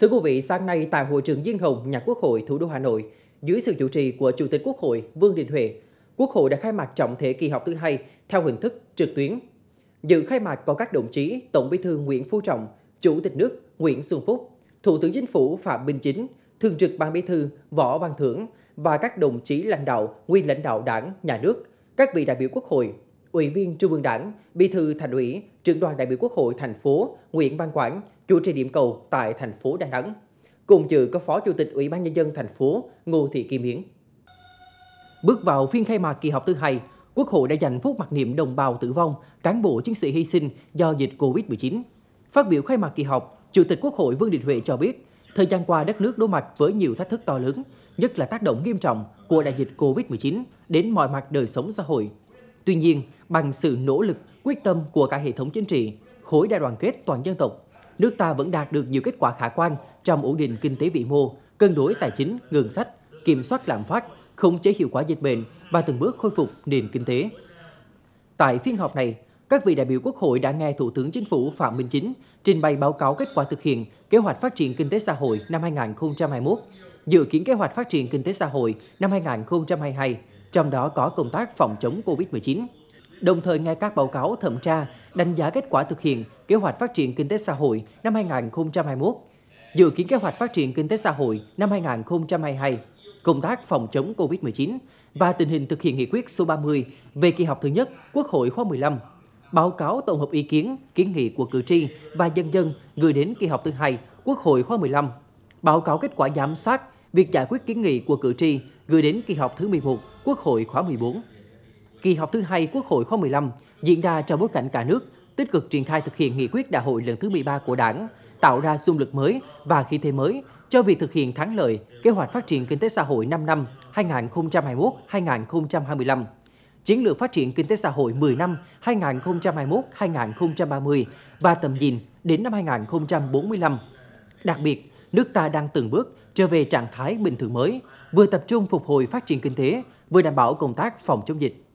Thưa quý vị, sáng nay tại hội trường Diên Hồng, nhà Quốc hội thủ đô Hà Nội, dưới sự chủ trì của Chủ tịch Quốc hội Vương Đình Huệ, Quốc hội đã khai mạc trọng thể kỳ họp thứ hai theo hình thức trực tuyến. Dự khai mạc có các đồng chí Tổng Bí thư Nguyễn Phú Trọng, Chủ tịch nước Nguyễn Xuân Phúc, Thủ tướng Chính phủ Phạm Minh Chính, Thường trực Ban Bí thư Võ Văn Thưởng và các đồng chí lãnh đạo, nguyên lãnh đạo Đảng, Nhà nước, các vị đại biểu Quốc hội, Ủy viên Trung ương Đảng, Bí thư Thành ủy, Trưởng đoàn đại biểu Quốc hội thành phố Nguyễn Văn Quảng, chủ trì điểm cầu tại thành phố Đà Nẵng. Cùng dự có Phó Chủ tịch Ủy ban Nhân dân thành phố Ngô Thị Kim Hiến. Bước vào phiên khai mạc kỳ họp thứ hai, Quốc hội đã dành phút mặc niệm đồng bào tử vong, cán bộ chiến sĩ hy sinh do dịch Covid-19. Phát biểu khai mạc kỳ họp, Chủ tịch Quốc hội Vương Đình Huệ cho biết, thời gian qua đất nước đối mặt với nhiều thách thức to lớn, nhất là tác động nghiêm trọng của đại dịch Covid-19 đến mọi mặt đời sống xã hội. Tuy nhiên, bằng sự nỗ lực, quyết tâm của cả hệ thống chính trị, khối đại đoàn kết toàn dân tộc, nước ta vẫn đạt được nhiều kết quả khả quan trong ổn định kinh tế vĩ mô, cân đối tài chính, ngân sách, kiểm soát lạm phát, khống chế hiệu quả dịch bệnh và từng bước khôi phục nền kinh tế. Tại phiên họp này, các vị đại biểu Quốc hội đã nghe Thủ tướng Chính phủ Phạm Minh Chính trình bày báo cáo kết quả thực hiện kế hoạch phát triển kinh tế xã hội năm 2021, dự kiến kế hoạch phát triển kinh tế xã hội năm 2022, trong đó có công tác phòng chống COVID-19 đồng thời nghe các báo cáo thẩm tra, đánh giá kết quả thực hiện kế hoạch phát triển kinh tế xã hội năm 2021, dự kiến kế hoạch phát triển kinh tế xã hội năm 2022, công tác phòng chống COVID-19 và tình hình thực hiện nghị quyết số 30 về kỳ họp thứ nhất Quốc hội khóa 15, báo cáo tổng hợp ý kiến, kiến nghị của cử tri và dân dân gửi đến kỳ họp thứ hai Quốc hội khóa 15, báo cáo kết quả giám sát việc giải quyết kiến nghị của cử tri gửi đến kỳ họp thứ 11 Quốc hội khóa 14 kỳ họp thứ hai Quốc hội khóa 15 diễn ra trong bối cảnh cả nước tích cực triển khai thực hiện nghị quyết đại hội lần thứ 13 của Đảng, tạo ra xung lực mới và khí thế mới cho việc thực hiện thắng lợi kế hoạch phát triển kinh tế xã hội 5 năm 2021-2025, chiến lược phát triển kinh tế xã hội 10 năm 2021-2030 và tầm nhìn đến năm 2045. Đặc biệt, nước ta đang từng bước trở về trạng thái bình thường mới, vừa tập trung phục hồi phát triển kinh tế, vừa đảm bảo công tác phòng chống dịch.